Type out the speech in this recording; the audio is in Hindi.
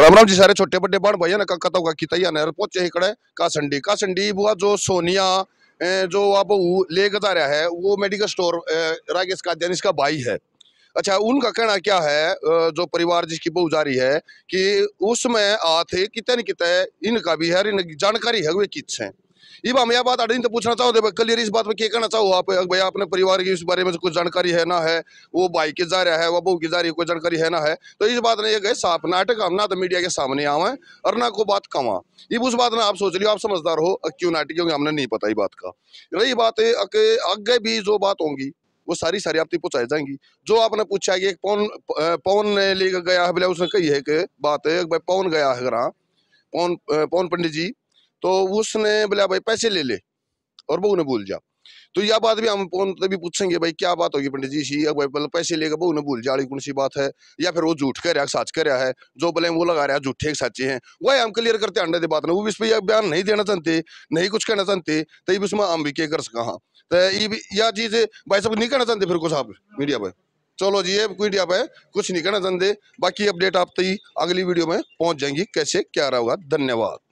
राम राम जी सारे छोटे बड़े बाण भैया ने कत होगा कि पहुंचे इकड़े कासंडी कासंडी बुआ जो सोनिया जो आप ले जा रहा है वो मेडिकल स्टोर राकेश का इसका भाई है अच्छा उनका कहना क्या है जो परिवार जिसकी बहु जारी है कि उसमें आते कितने कितने इनका भी है जानकारी है वे किस हैं इम यह बात अडिन तो पूछना चाहो कलियर इस बात में क्या कहना चाहो आप भैया अपने परिवार की इस बारे में कुछ जानकारी है ना है वो भाई के जा रहा है वो बहू की जा रही है कोई जानकारी है ना है तो इस बात ने यह गए साफ नाटक हम ना तो मीडिया के सामने आवा और ना को बात कमा ये उस बात ना आप सोच लियो आप समझदार हो क्यों नाटक क्योंकि हमने नहीं पता ये बात का रही बात आगे भी जो बात होंगी वो सारी सारी आप तक पहुंचाई जाएंगी जो आपने पूछा कि एक पवन पौन ने लेकर गया है बोले उसने कही है कि बात है पवन गया है ग्रह पवन पवन पंडित जी तो उसने बोला भाई पैसे ले ले और बहू ने भूल जा तो यह बात भी हम तभी पूछेंगे भाई क्या बात होगी पंडित जी सी भाई मतलब पैसे लेगा बहू ने भूल जाड़ी कौन सी बात है या फिर वो झूठ कर रहा सच कर रहा है जो बोले वो लगा रहा है झूठे एक सच्चे हैं वह हम क्लियर करते अंडे दे बात ना वो भी इस पर बयान नहीं देना चाहते नहीं कुछ कहना चाहते तभी तो उसमें हम भी क्या कर सका हाँ तो यह चीज़ भाई सब नहीं कहना चाहते फिर कुछ आप मीडिया पर चलो जी ये मीडिया पर कुछ नहीं कहना चाहते बाकी अपडेट आप तो अगली वीडियो में पहुंच जाएंगी कैसे क्या रहा होगा धन्यवाद